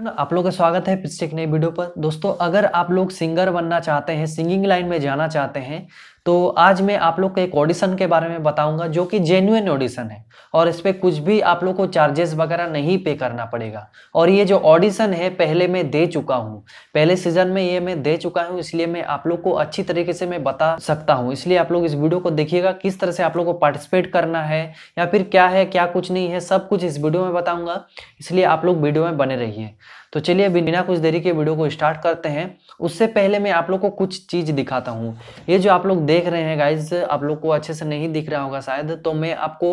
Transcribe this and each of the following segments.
friend आप लोग का स्वागत है पिछले एक नई वीडियो पर दोस्तों अगर आप लोग सिंगर बनना चाहते हैं सिंगिंग लाइन में जाना चाहते हैं तो आज मैं आप लोग को एक ऑडिशन के बारे में बताऊंगा जो कि जेन्युन ऑडिशन है और इस पर कुछ भी आप लोग को चार्जेस वगैरह नहीं पे करना पड़ेगा और ये जो ऑडिशन है पहले मैं दे चुका हूँ पहले सीजन में ये मैं दे चुका हूँ इसलिए मैं आप लोग को अच्छी तरीके से मैं बता सकता हूँ इसलिए आप लोग इस वीडियो को देखिएगा किस तरह से आप लोग को पार्टिसिपेट करना है या फिर क्या है क्या कुछ नहीं है सब कुछ इस वीडियो में बताऊँगा इसलिए आप लोग वीडियो में बने रहिए तो चलिए अभी बिना कुछ देरी के वीडियो को स्टार्ट करते हैं उससे पहले मैं आप लोग को कुछ चीज़ दिखाता हूँ ये जो आप लोग देख रहे हैं गाइज आप लोग को अच्छे से नहीं दिख रहा होगा शायद तो मैं आपको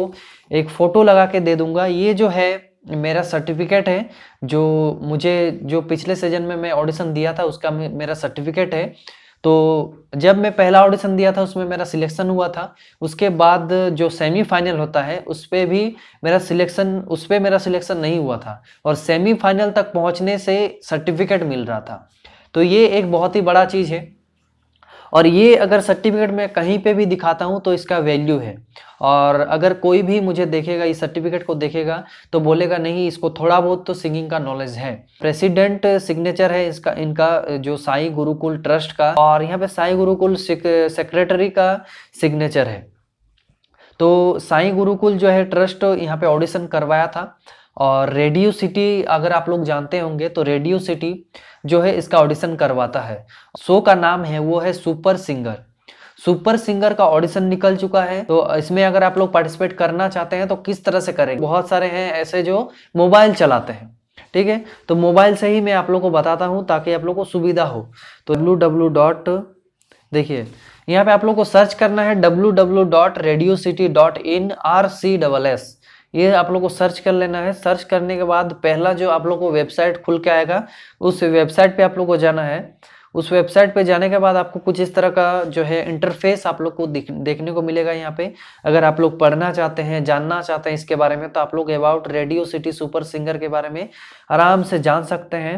एक फ़ोटो लगा के दे दूंगा ये जो है मेरा सर्टिफिकेट है जो मुझे जो पिछले सीजन में मैं ऑडिशन दिया था उसका मेरा सर्टिफिकेट है तो जब मैं पहला ऑडिशन दिया था उसमें मेरा सिलेक्शन हुआ था उसके बाद जो सेमीफाइनल होता है उस पर भी मेरा सिलेक्शन उस पर मेरा सिलेक्शन नहीं हुआ था और सेमीफाइनल तक पहुंचने से सर्टिफिकेट मिल रहा था तो ये एक बहुत ही बड़ा चीज़ है और ये अगर सर्टिफिकेट में कहीं पे भी दिखाता हूँ तो इसका वैल्यू है और अगर कोई भी मुझे देखेगा इस सर्टिफिकेट को देखेगा तो बोलेगा नहीं इसको थोड़ा बहुत तो सिंगिंग का नॉलेज है प्रेसिडेंट सिग्नेचर है इसका इनका जो साई गुरुकुल ट्रस्ट का और यहाँ पे साई गुरुकुल सेक्रेटरी का सिग्नेचर है तो साई गुरुकुल जो है ट्रस्ट यहाँ पे ऑडिशन करवाया था और रेडियो सिटी अगर आप लोग जानते होंगे तो रेडियो सिटी जो है इसका ऑडिशन करवाता है शो का नाम है वो है सुपर सिंगर सुपर सिंगर का ऑडिशन निकल चुका है तो इसमें अगर आप लोग पार्टिसिपेट करना चाहते हैं तो किस तरह से करें बहुत सारे हैं ऐसे जो मोबाइल चलाते हैं ठीक है तो मोबाइल से ही मैं आप लोग को बताता हूँ ताकि आप लोग को सुविधा हो तो डब्लू डब्लू डॉट देखिए यहाँ पे आप लोग को सर्च करना है W W dot radio city dot in R C double S ये आप लोग को सर्च कर लेना है सर्च करने के बाद पहला जो आप लोग को वेबसाइट खुल के आएगा उस वेबसाइट पे आप लोग को जाना है उस वेबसाइट पे जाने के बाद आपको कुछ इस तरह का जो है इंटरफेस आप लोग को देखने को मिलेगा यहाँ पे अगर आप लोग पढ़ना चाहते हैं जानना चाहते हैं इसके बारे में तो आप लोग about radio city super singer के बारे में आराम से जान सकते हैं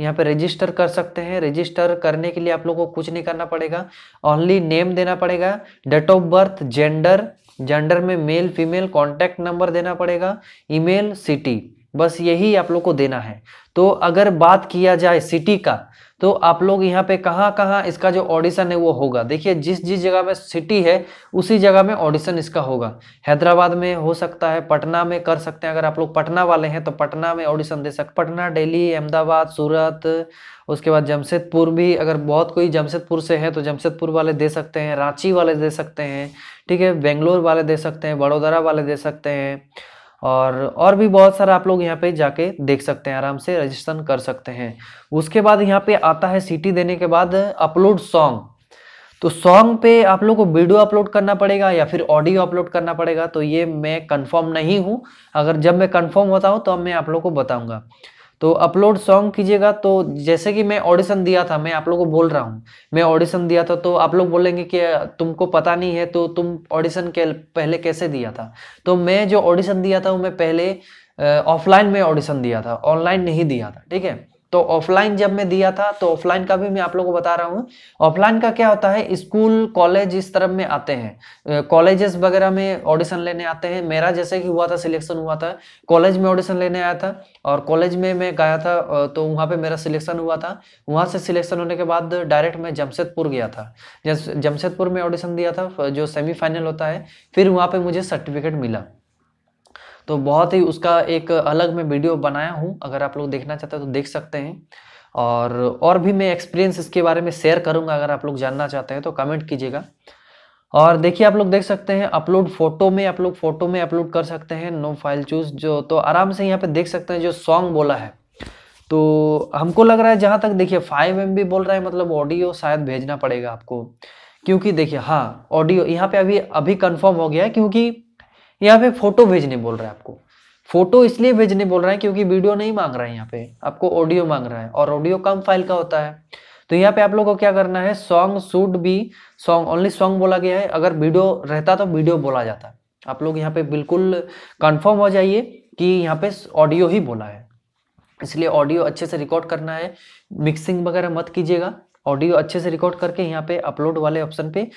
यहाँ पे रजिस्टर कर सकते हैं रजिस्टर करने के लिए आप लोग को कुछ नहीं करना पड़ेगा ओनली नेम देना पड़ेगा date of birth gender gender में मेल फीमेल कॉन्टैक्ट नंबर देना पड़ेगा ईमेल सिटी बस यही आप लोग को देना है तो अगर बात किया जाए सिटी का तो आप लोग यहाँ पे कहाँ कहाँ इसका जो ऑडिशन है वो होगा देखिए जिस जिस जगह में सिटी है उसी जगह में ऑडिशन इसका होगा हैदराबाद में हो सकता है पटना में कर सकते हैं अगर आप लोग पटना वाले हैं तो पटना में ऑडिशन दे सकते पटना दिल्ली अहमदाबाद सूरत उसके बाद जमशेदपुर भी अगर बहुत कोई जमशेदपुर से है तो जमशेदपुर वाले दे सकते हैं रांची वाले दे सकते हैं ठीक है बेंगलोर वाले दे सकते हैं बड़ोदरा वाले दे सकते हैं और और भी बहुत सारा आप लोग यहाँ पे जाके देख सकते हैं आराम से रजिस्ट्रेशन कर सकते हैं उसके बाद यहाँ पे आता है सिटी देने के बाद अपलोड सॉन्ग तो सॉन्ग पे आप लोग को वीडियो अपलोड करना पड़ेगा या फिर ऑडियो अपलोड करना पड़ेगा तो ये मैं कंफर्म नहीं हूँ अगर जब मैं कंफर्म होता हूँ तो मैं आप लोग को बताऊँगा तो अपलोड सॉन्ग कीजिएगा तो जैसे कि मैं ऑडिशन दिया था मैं आप लोगों को बोल रहा हूँ मैं ऑडिशन दिया था तो आप लोग बोलेंगे कि तुमको पता नहीं है तो तुम ऑडिशन के पहले कैसे दिया था तो मैं जो ऑडिशन दिया था वो मैं पहले ऑफलाइन में ऑडिशन दिया था ऑनलाइन नहीं दिया था ठीक है तो ऑफलाइन जब मैं दिया था तो ऑफलाइन का भी मैं आप लोगों को बता रहा हूँ ऑफलाइन का क्या होता है स्कूल कॉलेज इस तरफ में आते हैं कॉलेजेस वगैरह में ऑडिशन लेने आते हैं मेरा जैसे कि हुआ था सिलेक्शन हुआ था कॉलेज में ऑडिशन लेने आया था और कॉलेज में मैं गया था तो वहाँ पे मेरा सिलेक्शन हुआ था वहाँ से सिलेक्शन होने के बाद डायरेक्ट मैं जमशेदपुर गया था जमशेदपुर में ऑडिशन दिया था जो सेमीफाइनल होता है फिर वहाँ पर मुझे सर्टिफिकेट मिला तो बहुत ही उसका एक अलग मैं वीडियो बनाया हूँ अगर आप लोग देखना चाहते हैं तो देख सकते हैं और और भी मैं एक्सपीरियंस इसके बारे में शेयर करूँगा अगर आप लोग जानना चाहते हैं तो कमेंट कीजिएगा और देखिए आप लोग देख सकते हैं अपलोड फोटो में आप लोग फोटो में अपलोड कर सकते हैं नो फाइल चूज जो तो आराम से यहाँ पे देख सकते हैं जो सॉन्ग बोला है तो हमको लग रहा है जहाँ तक देखिए फाइव एम बोल रहा है मतलब ऑडियो शायद भेजना पड़ेगा आपको क्योंकि देखिए हाँ ऑडियो यहाँ पे अभी अभी कंफर्म हो गया है क्योंकि यहाँ पे फोटो भेजने बोल रहा है आपको फोटो इसलिए भेजने बोल रहा है क्योंकि वीडियो नहीं मांग रहा है यहाँ पे आपको ऑडियो मांग रहा है और ऑडियो कम फाइल का होता है तो यहाँ पे आप लोग को क्या करना है song should be song only song बोला गया है अगर वीडियो रहता तो वीडियो बोला जाता आप लोग यहाँ पे बिल्कुल कंफर्म हो जाइए कि यहाँ पे ऑडियो ही बोला है इसलिए ऑडियो अच्छे से रिकॉर्ड करना है मिक्सिंग वगैरह मत कीजिएगा ऑडियो अच्छे से रिकॉर्ड करके यहाँ पे अपलोड वाले ऑप्शन पे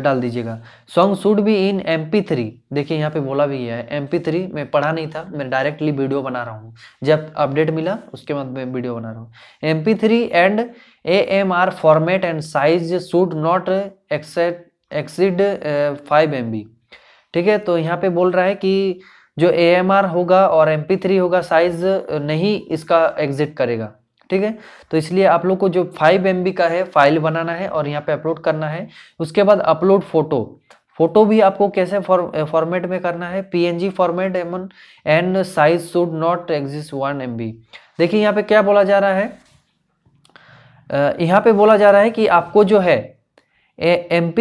डाल दीजिएगा song should be in M P three देखिए यहाँ पे बोला भी है एम पी थ्री मैं पढ़ा नहीं था मैं डायरेक्टली वीडियो बना रहा हूँ जब अपडेट मिला उसके बाद मैं वीडियो बना रहा हूँ M P three and A M R format and size should not exceed exceed five M B ठीक है तो यहाँ पे बोल रहा है कि जो ए होगा और एम होगा साइज नहीं इसका एग्जिट करेगा ठीक है तो इसलिए आप लोग को जो फाइव एम का है फाइल बनाना है और यहाँ पे अपलोड करना है उसके बाद अपलोड फोटो फोटो भी आपको कैसे फॉर्मेट में करना है जी फॉर्मेट एमन and size should not exist one M देखिए यहाँ पे क्या बोला जा रहा है यहाँ पे बोला जा रहा है कि आपको जो है एम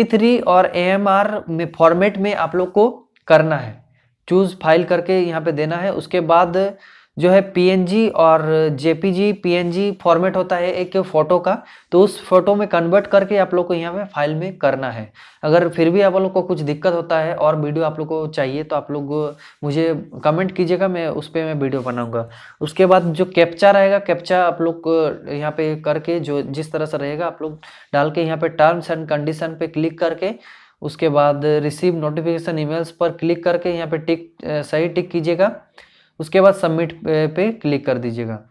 और ए में फॉर्मेट में आप लोग को करना है चूज़ फाइल करके यहाँ पे देना है उसके बाद जो है पीएनजी और जेपीजी पीएनजी फॉर्मेट होता है एक फ़ोटो का तो उस फोटो में कन्वर्ट करके आप लोग को यहाँ पे फाइल में करना है अगर फिर भी आप लोग को कुछ दिक्कत होता है और वीडियो आप लोग को चाहिए तो आप लोग मुझे कमेंट कीजिएगा मैं उस पर मैं वीडियो बनाऊंगा उसके बाद जो कैप्चा रहेगा कैप्चा आप लोग यहाँ पे करके जो जिस तरह से रहेगा आप लोग डाल के यहाँ पे टर्म्स एंड कंडीशन पे क्लिक करके उसके बाद रिसीव नोटिफिकेशन ईमेल्स पर क्लिक करके यहाँ पे टिक सही टिक कीजिएगा उसके बाद सबमिट पे क्लिक कर दीजिएगा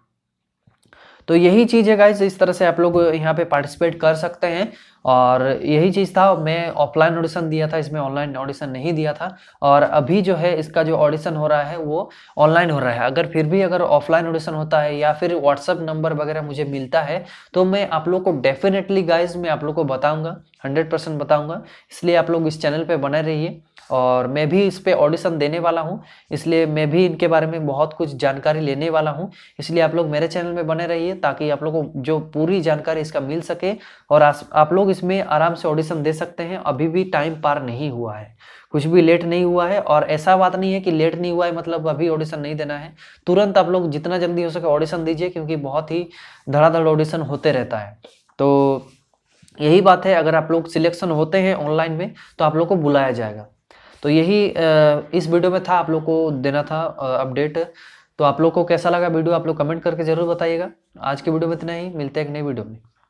तो यही चीज़ है गाइज इस तरह से आप लोग यहाँ पे पार्टिसिपेट कर सकते हैं और यही चीज़ था मैं ऑफलाइन ऑडिशन दिया था इसमें ऑनलाइन ऑडिशन नहीं दिया था और अभी जो है इसका जो ऑडिशन हो रहा है वो ऑनलाइन हो रहा है अगर फिर भी अगर ऑफलाइन ऑडिशन होता है या फिर व्हाट्सअप नंबर वगैरह मुझे मिलता है तो मैं आप लोग को डेफिनेटली गाइज मैं आप लोग को बताऊँगा हंड्रेड परसेंट बताऊँगा इसलिए आप लोग इस चैनल पर बने रहिए और मैं भी इस पर ऑडिशन देने वाला हूँ इसलिए मैं भी इनके बारे में बहुत कुछ जानकारी लेने वाला हूँ इसलिए आप लोग मेरे चैनल में बने रहिए ताकि आप लोग को जो पूरी जानकारी इसका मिल सके और आप लोग इसमें आराम से ऑडिशन दे सकते हैं अभी भी टाइम पार नहीं हुआ है कुछ भी लेट नहीं हुआ है और ऐसा बात नहीं है कि लेट नहीं हुआ है मतलब अभी ऑडिशन नहीं देना है तुरंत आप लोग जितना जल्दी हो सके ऑडिशन दीजिए क्योंकि बहुत ही धड़ाधड़ ऑडिशन होते रहता है तो यही बात है अगर आप लोग सिलेक्शन होते हैं ऑनलाइन में तो आप लोग को बुलाया जाएगा तो यही इस वीडियो में था आप लोग को देना था अपडेट तो आप लोग को कैसा लगा वीडियो आप लोग कमेंट करके ज़रूर बताइएगा आज के वीडियो में इतना ही मिलते हैं एक नई वीडियो में